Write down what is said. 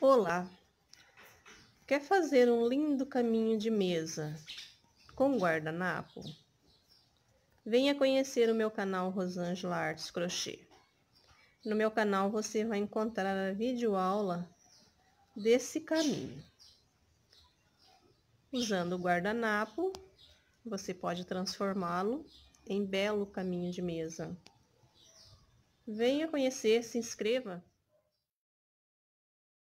Olá! Quer fazer um lindo caminho de mesa com guardanapo? Venha conhecer o meu canal Rosângela Artes Crochê. No meu canal você vai encontrar a videoaula desse caminho. Usando o guardanapo, você pode transformá-lo em belo caminho de mesa. Venha conhecer, se inscreva!